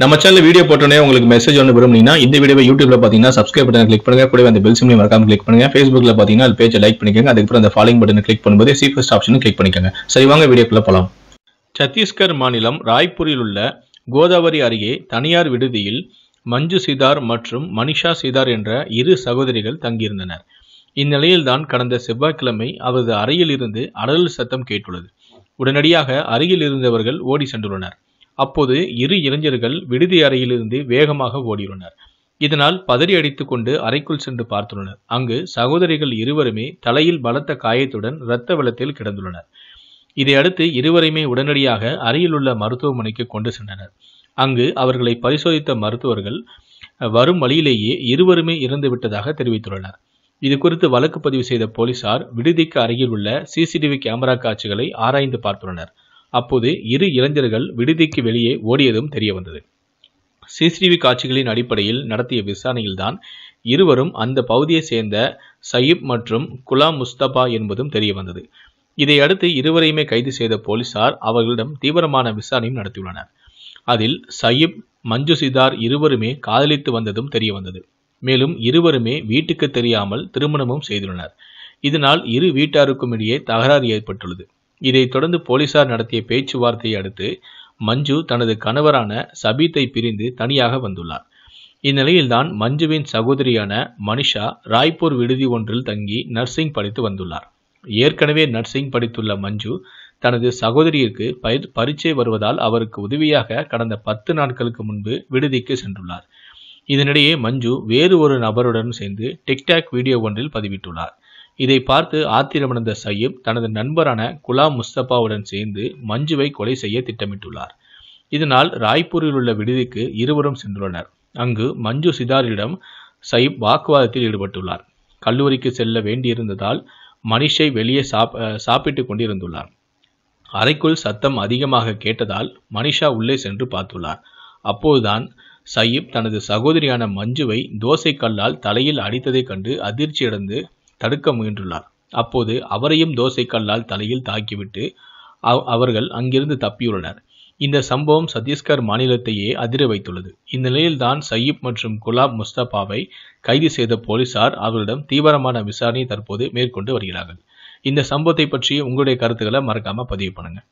நம்ம channel video போட்டோன்னே உங்களுக்கு மெசேஜ் ஒன்று விரும்புனீங்கன்னா இந்த வீடியோ யூடியூப்ல பார்த்தீங்கன்னா சப்ஸ்கிரைப் பட்டன் கிளிக் பண்ணுங்க கூட அந்த பெல் சிம்லையும் மறக்காம கிளிக் பண்ணுங்க ஃபேஸ்புக்ல பார்த்தீங்கன்னா அது பேஜை லைக் பண்ணிக்கோங்க அதுக்கப்புறம் அந்த ஃபாலோ பட்டன் கிளிக் பண்ணும்போது சீஃபஸ்ட் ஆப்ஷனும் கிளிக் பண்ணிக்கோங்க சரி வாங்க வீடியோக்குள்ள போகலாம் சத்தீஸ்கர் மாநிலம் ராய்ப்பூரில் உள்ள கோதாவரி அருகே தனியார் விடுதியில் மஞ்சு சிதார் மற்றும் மனிஷா சிதார் என்ற இரு சகோதரிகள் தங்கியிருந்தனர் இந்நிலையில்தான் கடந்த செவ்வாய்க்கிழமை அவரது அறையில் இருந்து அடல் சத்தம் கேட்டுள்ளது உடனடியாக அருகில் இருந்தவர்கள் ஓடி சென்றுள்ளனர் அப்போது இரு இளைஞர்கள் விடுதி அறையிலிருந்து வேகமாக ஓடியுள்ளனர் இதனால் பதறி கொண்டு அறைக்குள் சென்று பார்த்துள்ளனர் அங்கு சகோதரிகள் இருவருமே தலையில் பலத்த காயத்துடன் இரத்த வெள்ளத்தில் கிடந்துள்ளனர் இதையடுத்து இருவரையுமே உடனடியாக அருகிலுள்ள மருத்துவமனைக்கு கொண்டு சென்றனர் அங்கு அவர்களை பரிசோதித்த மருத்துவர்கள் வரும் வழியிலேயே இருவருமே இறந்து விட்டதாக தெரிவித்துள்ளனர் இது குறித்து வழக்கு பதிவு செய்த போலீசார் விடுதிக்கு அருகில் உள்ள சிசிடிவி கேமரா காட்சிகளை ஆராய்ந்து பார்த்துள்ளனர் அப்போது இரு இளைஞர்கள் விடுதிக்கு வெளியே ஓடியதும் தெரிய வந்தது சிசிடிவி காட்சிகளின் அடிப்படையில் நடத்திய விசாரணையில்தான் இருவரும் அந்த பகுதியைச் சேர்ந்த சயீப் மற்றும் குலாம் முஸ்தபா என்பதும் தெரிய வந்தது இதையடுத்து இருவரையுமே கைது செய்த போலீசார் அவர்களிடம் தீவிரமான விசாரணையும் நடத்தியுள்ளனர் அதில் சயீப் மஞ்சு சிதார் இருவருமே காதலித்து வந்ததும் தெரிய வந்தது மேலும் இருவருமே வீட்டுக்கு தெரியாமல் திருமணமும் செய்துள்ளனர் இதனால் இரு வீட்டாருக்கும் இடையே தகராறு ஏற்பட்டுள்ளது இதைத் தொடர்ந்து போலீசார் நடத்திய பேச்சுவார்த்தையை அடுத்து மஞ்சு தனது கணவரான சபீத்தை பிரிந்து தனியாக வந்துள்ளார் இந்நிலையில்தான் மஞ்சுவின் சகோதரியான மனிஷா ராய்ப்பூர் விடுதி ஒன்றில் தங்கி நர்சிங் படித்து வந்துள்ளார் ஏற்கனவே நர்சிங் படித்துள்ள மஞ்சு தனது சகோதரியிற்கு பயிர் பரீட்சை வருவதால் அவருக்கு உதவியாக கடந்த பத்து நாட்களுக்கு முன்பு விடுதிக்கு சென்றுள்ளார் இதனிடையே மஞ்சு வேறு ஒரு நபருடன் சேர்ந்து டிக்டாக் வீடியோ ஒன்றில் பதிவிட்டுள்ளார் இதை பார்த்து ஆத்திரமடைந்த சயீப் தனது நண்பரான குலாம் முஸ்தபாவுடன் சேர்ந்து மஞ்சுவை கொலை செய்ய திட்டமிட்டுள்ளார் இதனால் ராய்ப்பூரில் உள்ள விடுதிக்கு இருவரும் சென்றுள்ளனர் அங்கு மஞ்சு சிதாரிடம் சயீப் வாக்குவாதத்தில் ஈடுபட்டுள்ளார் கல்லூரிக்கு செல்ல வேண்டியிருந்ததால் மனிஷை வெளியே சாப் சாப்பிட்டு கொண்டிருந்துள்ளார் அறைக்குள் சத்தம் அதிகமாக கேட்டதால் மனிஷா உள்ளே சென்று பார்த்துள்ளார் அப்போதுதான் சயீப் தனது சகோதரியான மஞ்சுவை தோசை கல்லால் தலையில் அடித்ததைக் கண்டு அதிர்ச்சியடைந்து தடுக்க முயன்றுள்ளார் அப்போது அவரையும் தோசைக்கல்லால் தலையில் தாக்கிவிட்டு அவர்கள் அங்கிருந்து தப்பியுள்ளனர் இந்த சம்பவம் சத்தீஸ்கர் மாநிலத்தையே அதிர வைத்துள்ளது இந்நிலையில்தான் சயீப் மற்றும் குலாப் முஸ்தபாவை கைது செய்த போலீசார் அவரிடம் தீவிரமான விசாரணை தற்போது மேற்கொண்டு வருகிறார்கள் இந்த சம்பவத்தை பற்றி உங்களுடைய கருத்துக்களை மறக்காம பதிவு பண்ணுங்க